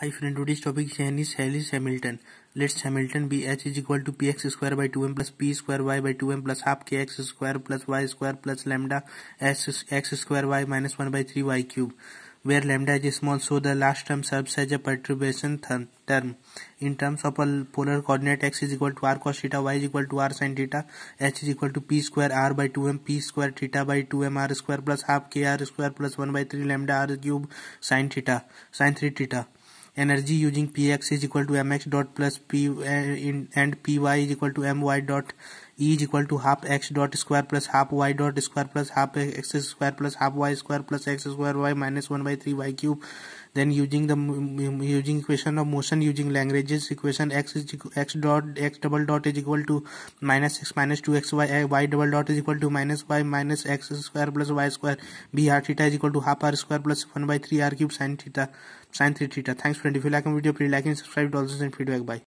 high friend today's topic चैनिस Heiles Hamiltonian let's Hamiltonian be H is equal to P X square by two M plus P square Y by two M plus half K X square plus Y square plus lambda S X square Y minus one by three Y cube where lambda is small so the last term serves as a perturbation term in terms of a polar coordinate X is equal to are cos theta Y is equal to R sine theta H is equal to P square R by two M P square theta by two M R square plus half K R square plus one by three lambda R cube sine theta sine three theta energy using px is equal to mx dot plus p uh, and py is equal to my dot E is equal to half X dot square plus half Y dot square plus half X square plus half Y square plus X square Y minus one by three Y cube then using the using equation of motion using लैंग्वेजेस equation X is X dot X double dot is equal to minus X minus two X Y Y double dot is equal to minus Y minus x square plus Y square B R theta is equal to half R square plus one by three R cube sine theta sine three theta thanks friend if you like video please like and subscribe dolls and feedback bye